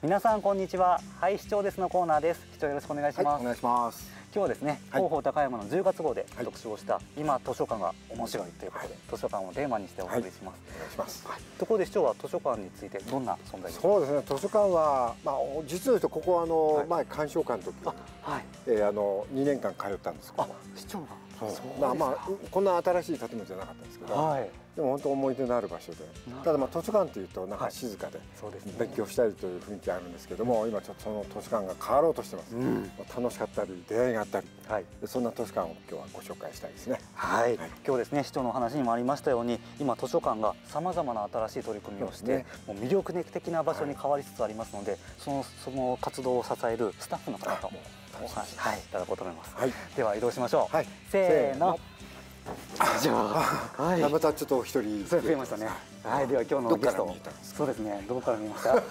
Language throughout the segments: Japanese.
皆さんこんにちははい市長ですのコーナーです市長よろしくお願いします、はい、お願いします今日はですね、はい、広報高山の10月号で特集をした、はい、今図書館が面白いということで、図書館をテーマにしてお送りします、お願いします、ところで市長は図書館についてどんな存在ですかそうですね図書館はまあ実とここはあの、前鑑賞館の時はい、えー、あの2年間通ったんですけど市長がそうまあまあこんな新しい建物じゃなかったんですけど、はいでも本当思い出のある場所でただまあ図書館というとなんか静かで勉強したりという雰囲気あるんですけども、今ちょっとその図書館が変わろうとしてます、うん、楽しかったり出会いがあったり、はい、そんな図書館を今日はご紹介したいですね、はい、はい、今日ですね市長の話にもありましたように今図書館がさまざまな新しい取り組みをして、ね、もう魅力的な場所に変わりつつありますので、はい、そのその活動を支えるスタッフの方ともお話、はい、いただこうと思います、はい、では移動しましょう、はい、せーのじゃあ、はい、またちょっと一人増えましたね。はい、では今日のゲスト、そうですね、どこから見ました？ど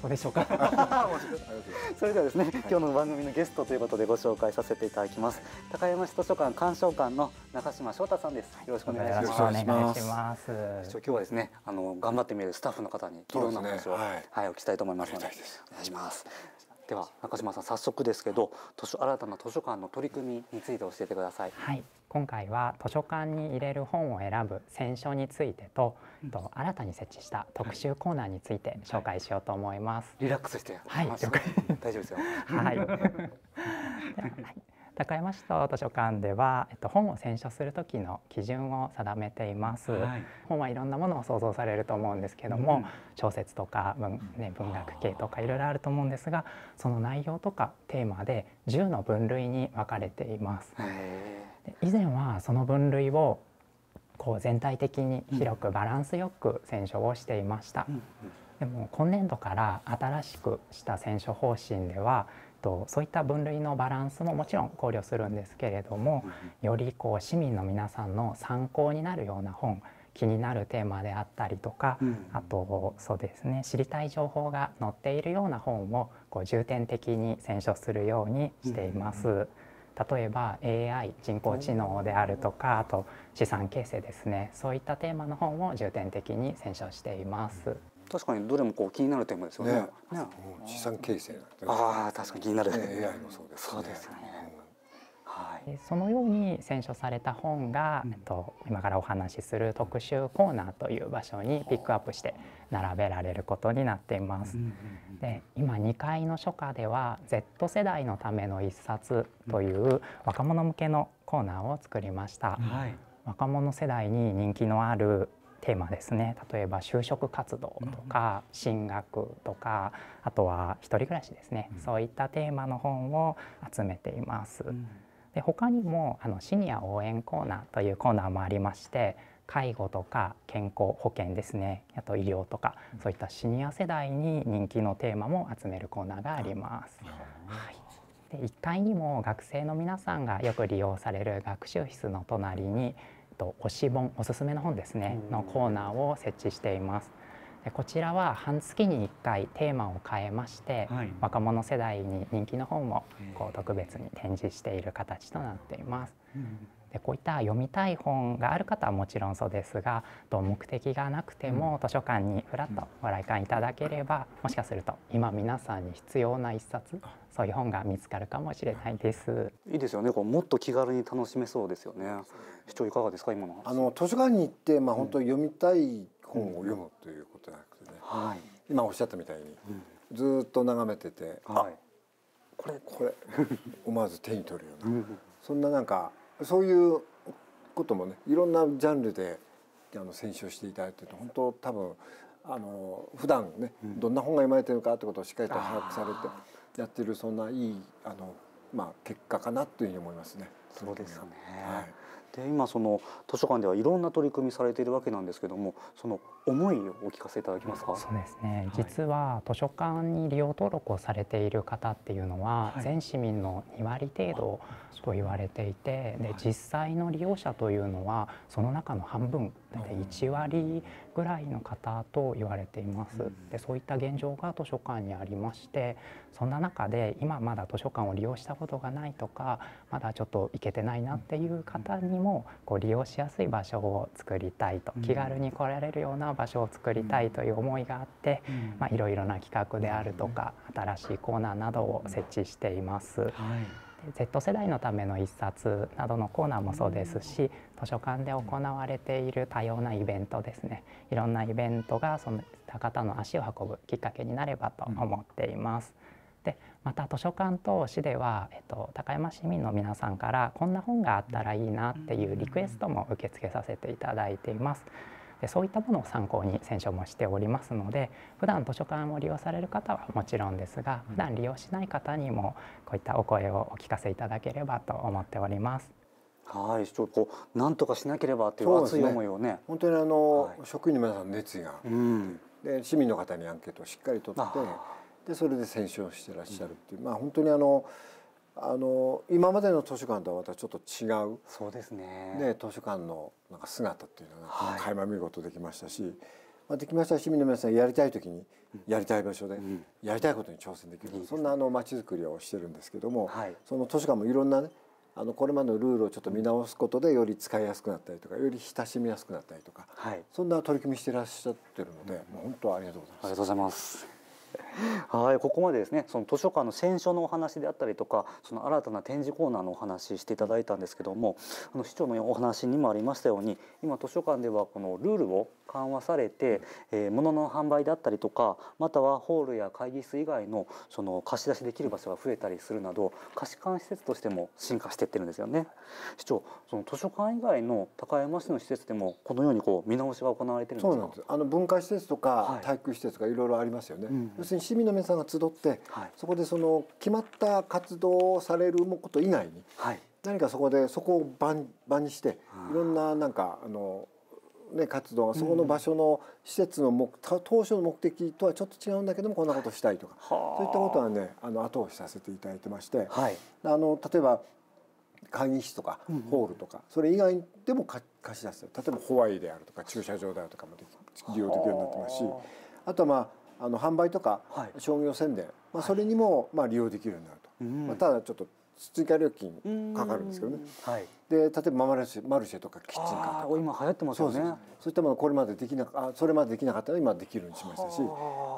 こでしょうか。それではですね、今日の番組のゲストということでご紹介させていただきます。高山市図書館鑑賞館の中島翔太さんです。よろしくお願いします。ます今日はですね、あの頑張ってみるスタッフの方にいろんな話を、はい、お聞きしたいと思いますので、お願いします。では中島さん早速ですけど図書新たな図書館の取り組みについて教えてください。はい、今回は図書館に入れる本を選ぶ選書についてと、うん、と新たに設置した特集コーナーについて紹介しようと思います。はい、リラックスして、はい、大丈夫ですよ。はい。はい高山市と図書館では、えっと、本を選書する時の基準を定めています、はい、本はいろんなものを想像されると思うんですけども、うん、小説とか文,、ね、文学系とかいろいろあると思うんですがその内容とかテーマで10の分類に分かれています。以前はその分類をこう全体的に広くバランスよく選書をしていました。でも今年度から新しくした選書方針ではとそういった分類のバランスももちろん考慮するんですけれどもよりこう市民の皆さんの参考になるような本気になるテーマであったりとか、うん、あとそうですね知りたい情報が載っているような本をこう重点的に選書するようにしています。うんうん例えば AI 人工知能であるとかあと資産形成ですねそういったテーマの本を重点的に選書しています。確かにどれもこう気になるテーマですよね。ね資産形成ああ確かに気になる、AI もそうです、そうですよね。はい、そのように選書された本が、えっと、今からお話しする特集コーナーという場所にピックアップして並べられることになっています。で今2階の書家では Z 世代のための一冊という若者向けのコーナーを作りました。はい、若者世代に人気のあるテーマですね例えば就職活動とか進学とかあとは一人暮らしですね、うん、そういったテーマの本を集めています。うん、で他にもあのシニア応援コーナーというコーナーもありまして介護とか健康保険ですねあと医療とか、そういったシニア世代に人気のテーマも集めるコーナーがあります。はいで1階にも学生の皆さんがよく利用される学習室の隣にと推し本おすすめの本ですねのコーナーを設置していますでこちらは半月に1回テーマを変えまして、はい、若者世代に人気の本をこう特別に展示している形となっています、うんでこういった読みたい本がある方はもちろんそうですがと目的がなくても図書館にふらっとご来館いただければもしかすると今皆さんに必要な一冊そういう本が見つかるかもしれないです。いいですよね。こうもっと気軽に楽しめそうですよね。市長いかがですか今の。あの図書館に行ってまあ本当読みたい本を読むということなくてね。はい、今おっしゃったみたいに、ずっと眺めてて、はい、これこれ 思わず手に取るような、そんななんかそういうこともねいろんなジャンルであの選書していただいてる本当多分あの普段ね、どんな本が読まれてるかってことをしっかりと把握されてやってるそんないいあの、まあ、結果かなというふうに思いますね。そうですね、はいで今その図書館ではいろんな取り組みされているわけなんですけどもその思いをお聞かせいただけますか、そうですね、はい、実は図書館に利用登録をされている方っていうのは、全市民の2割程度と言われていてで実際の利用者というのはその中の半分大体1割ぐらいの方と言われています。でそういった現状が図書館にありましてそんな中で今まだ図書館を利用したことがないとかまだちょっと行けてないなっていう方にもこう利用しやすい場所を作りたいと気軽に来られるような場所を作りたいという思いがあっていろいろな企画であるとか新しいコーナーなどを設置しています。はい Z 世代のための一冊などのコーナーもそうですし図書館で行われている多様なイベントですねいろんなイベントがその方の足を運ぶきっかけになればと思っています。でまた図書館と市では、えっと、高山市民の皆さんからこんな本があったらいいなっていうリクエストも受け付けさせていただいています。そういったものを参考に選書もしておりますので普段図書館を利用される方はもちろんですが普段利用しない方にもこういったお声をお聞かせいただければと思っております。はい、ちょっとこうなんとかしなければという熱い思いをね、ね、本当にあの、はい、職員の皆さんの熱意が、うん、で市民の方にアンケートをしっかりとってでそれで選書をしてらっしゃるっていう、うん、まあ本当にあのあの今までの図書館とはまたちょっと違うそうですねね、図書館のなんか姿っていうのが垣間見ることできましたし、はい、まあ、できました市民の皆さんやりたい時にやりたい場所でやりたいことに挑戦できる、うん、そんなあの街づくりをしてるんですけども、はい、その図書館もいろんなねあのこれまでのルールをちょっと見直すことでより使いやすくなったりとかより親しみやすくなったりとか、はい、そんな取り組みしていらっしゃってるので、うん、もう本当ありがとうございます。ありがとうございますはい、ここまでですね。その図書館の選書のお話であったりとか、その新たな展示コーナーのお話していただいたんですけども、あの市長のお話にもありましたように、今図書館ではこのルールを緩和されて、えー、物の販売であったりとか、またはホールや会議室以外のその貸し出しできる場所が増えたりするなど、貸し館施設としても進化していってるんですよね。市長、その図書館以外の高山市の施設でもこのようにこう見直しが行われてるんですか。そうなんです。あの文化施設とか体育施設がいろいろありますよね。うん要するに市民の皆さんが集って、はい、そこでその決まった活動をされること以外に、はい、何かそこでそこを場場にして、いろんななんかあのね、活動そこの場所の施設の目、うん、当初の目的とはちょっと違うんだけどもこんなことしたいとかそういったことはねあの後押しさせていただいてまして、はい、あの例えば会議室とかホールとか、うん、それ以外でも貸し出す例えばホワイであるとか駐車場であるとかも利用できるようになってますしあとはまああの販売とか商業宣伝、はい、まあ、それにもまあ利用できるようになると、うん、まあ、ただちょっと追加料金かかるんですけどね、はい、で例えばマルシェマルシェとかキッチンカーとか今流行ってますよねそういったものこれまでできなあそれまでできなかったの今できるようにしましたし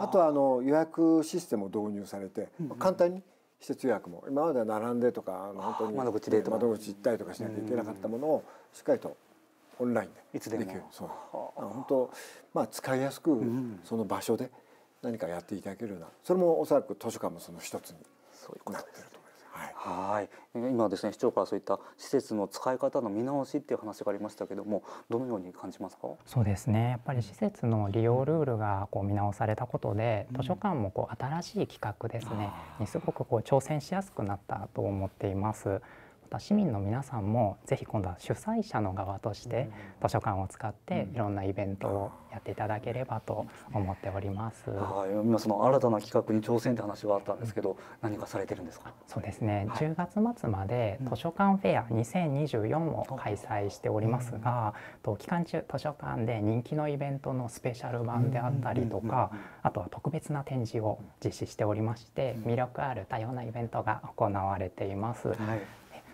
あとはあの予約システムを導入されて、まあ、簡単に施設予約も今までは並んでとかあの本当に窓口で窓口行ったりとかしなきゃいけなかったものをしっかりとオンラインでできるいつでもそう本当まあ使いやすくその場所で、何かやっていただけるようなそれもおそらく図書館もその一つになってるといはい、はい今ですね市長からそういった施設の使い方の見直しっていう話がありましたけどもどのように感じますかそうですねやっぱり施設の利用ルールがこう見直されたことで、うん、図書館もこう新しい企画ですねにすごくこう挑戦しやすくなったと思っています。市民の皆さんもぜひ今度は主催者の側として図書館を使っていろんなイベントをやっていただければと思っております。はい、今その新たな企画に挑戦って話はあったんですけど、何かされてるんですか。そうですね。はい、10月末まで図書館フェア2024を開催しておりますが、と期間中図書館で人気のイベントのスペシャル版であったりとか、あとは特別な展示を実施しておりまして、魅力ある多様なイベントが行われています。はい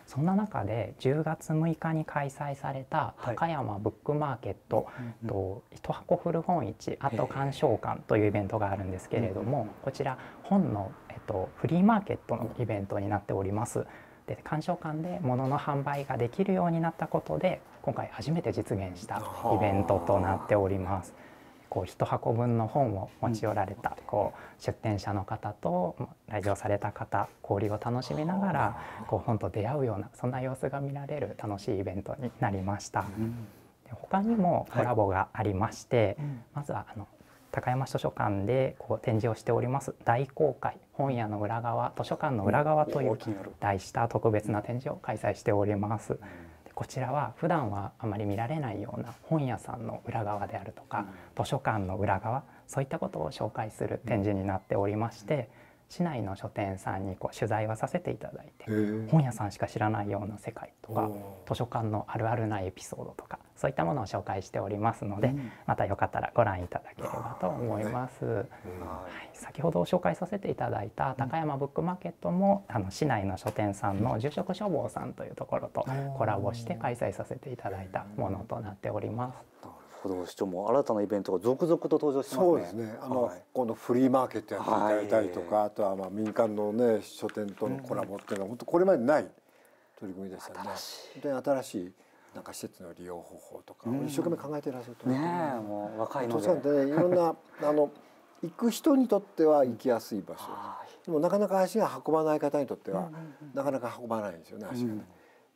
そんな中で10月6日に開催された高山ブックマーケット、と一箱古本市あと鑑賞館というイベントがあるんですけれどもこちら本の、えっと、フリーマーケットのイベントになっております。で鑑賞館で物の販売ができるようになったことで今回初めて実現したイベントとなっております。こう一箱分の本を持ち寄られた、こう出店者の方と来場された方交流を楽しみながらこう本と出会うようなそんな様子が見られる楽しいイベントになりました。で他にもコラボがありまして、まずはあの高山図書館でこう展示をしております大公開本屋の裏側図書館の裏側という題した特別な展示を開催しております。こちらは普段はあまり見られないような本屋さんの裏側であるとか図書館の裏側そういったことを紹介する展示になっておりまして市内の書店さんにこう取材はさせていただいて本屋さんしか知らないような世界とか図書館のあるあるなエピソードとかそういったものを紹介しておりますので、うん、またよかったらご覧いただければと思います、はい、先ほど紹介させていただいた高山ブックマーケットも、あの市内の書店さんの住職書房さんというところとコラボして開催させていただいたものとなっております。歩道市長も新たなイベントが続々と登場し、ね、そうですね。あの、はい、このフリーマーケットやっていただいたりとか、はい、あとはまあ民間のね書店とのコラボっていうのは、うん、本当これまでない取り組みでしたね。新し新しいなんか施設の利用方法とか、うん、一生懸命考えていらっしゃるとね。もう若いので。でね、いろんなあの行く人にとっては行きやすい場所。でもなかなか足が運ばない方にとっては、うんうんうん、なかなか運ばないんですよね足がね。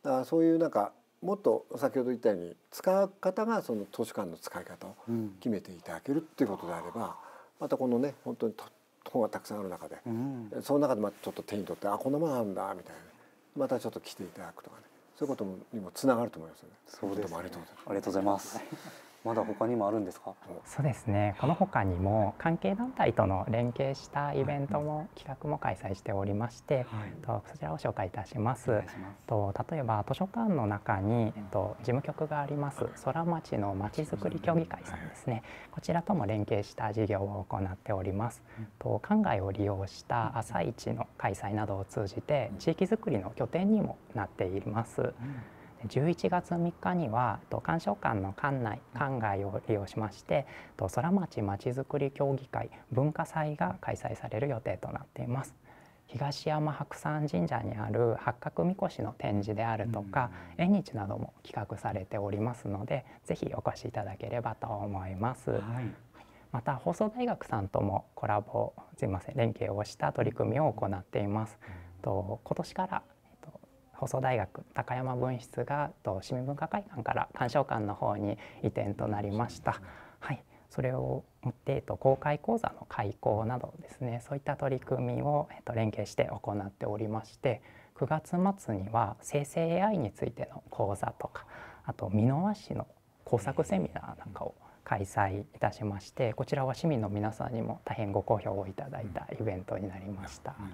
だからそういうなんかもっと先ほど言ったように使う方がその図書館の使い方を決めていただけるっていうことであれば、またこのね本当に本がたくさんある中で、その中でまたちょっと手に取ってあこんなものあるんだみたいな、またちょっと来ていただくとかねそういうことにもつながると思いますよね。そうです、ね、ありがとうございます。ありがとうございます。まだ他にもあるんですかそうですねこの他にも関係団体との連携したイベントも企画も開催しておりまして、はい、そちらを紹介いたしますと例えば図書館の中に、えっと、事務局があります空町のまちづくり協議会さんですねこちらとも連携した事業を行っておりますと館外を利用した朝市の開催などを通じて地域づくりの拠点にもなっています、うん11月3日には鑑賞館の館内館外を利用しまして空町まちづくり協議会文化祭が開催される予定となっています。東山白山神社にある八角神輿の展示であるとか、縁日なども企画されておりますのでぜひお越しいただければと思います。はいまた放送大学さんともコラボすいません連携をした取り組みを行っています。と今年から放送大学高山分室がと市民文化会館から鑑賞館の方に移転となりました。はい、それをもってと公開講座の開講などですねそういった取り組みをえっと連携して行っておりまして9月末には生成 AI についての講座とかあと箕輪市の工作セミナーなんかを開催いたしましてこちらは市民の皆さんにも大変ご好評をいただいたイベントになりました、うん、や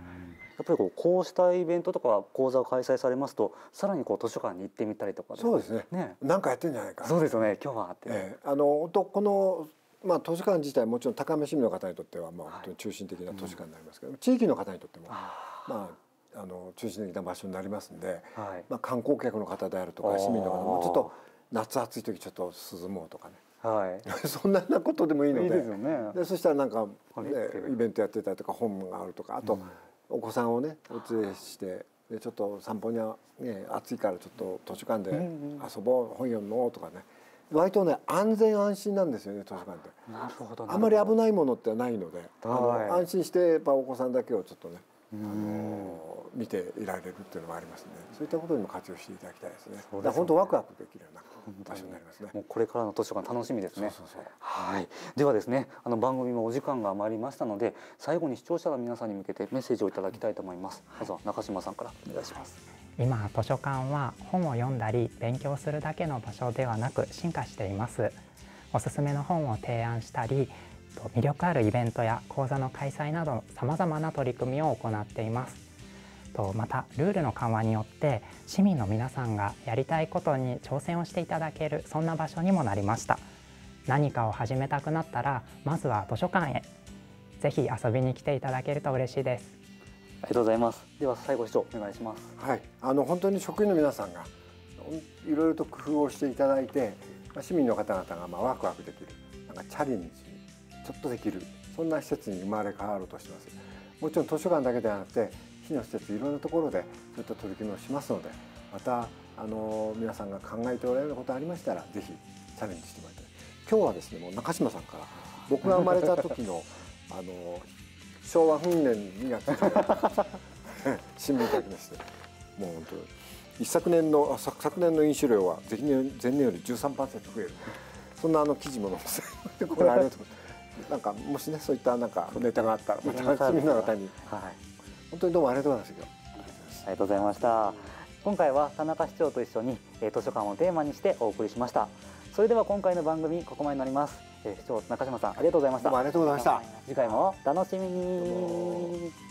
っぱりこうこうしたイベントとか講座を開催されますとさらにこう図書館に行ってみたりとか、そうですねねなんかやってんじゃないかそうですよね今日はって、えー、あのこのまあ、図書館自体もちろん高め市民の方にとってはまあ本当に中心的な図書館になりますけど、はいうん、地域の方にとってもまああの中心的な場所になりますんで、はい、まあ、観光客の方であるとか市民の方もちょっと夏暑い時ちょっと涼もうとかねはい、そんなことでもいいのでいいですよ、ね、でそしたらなんか、ね、イベントやってたりとか本があるとかあと、うん、お子さんをねお連れしてでちょっと散歩には、ね、暑いからちょっと図書館で遊ぼう、うんうん、本読もうとかね割とね安全安心なんですよね図書館ってなるほどあんまり危ないものってないので、はい、安心してやっぱお子さんだけをちょっとねあの見ていられるっていうのもありますねそういったことにも活用していただきたいですね。すね本当ワクワクできるような場所になりますねもうこれからの図書館楽しみですねはいではですねあの番組もお時間が余りましたので最後に視聴者の皆さんに向けてメッセージをいただきたいと思います、まずは中島さんからお願いします今図書館は本を読んだり勉強するだけの場所ではなく進化していますおすすめの本を提案したり魅力あるイベントや講座の開催などさまざまな取り組みを行っていますとまたルールの緩和によって市民の皆さんがやりたいことに挑戦をしていただけるそんな場所にもなりました何かを始めたくなったらまずは図書館へぜひ遊びに来ていただけると嬉しいですありがとうございますでは最後市長お願いしますはいあの本当に職員の皆さんがいろいろと工夫をしていただいて市民の方々がまあワクワクできるなんかチャレンジちょっとできるそんな施設に生まれ変わろうとしてますもちろん図書館だけではなくて地の施設いろんなところでそういった取り組みをしますのでまたあの皆さんが考えておられることありましたら是非チャレンジしてもらいたい今日はですねもう中島さんから僕が生まれた時の あの昭和訓年2月から新聞いただきましてもう本当一昨年の昨昨年の飲酒量は前年前年より13%増えるそんなあの記事も載せてこれありがとうなんかもしねそういったなんかネタがあったらまた次の方に。はい本当にどうもありがとうございましたありがとうございました今回は田中市長と一緒に、え図書館をテーマにしてお送りしましたそれでは今回の番組ここまでになります、え市長中島さんありがとうございましたありがとうございました次回も楽しみに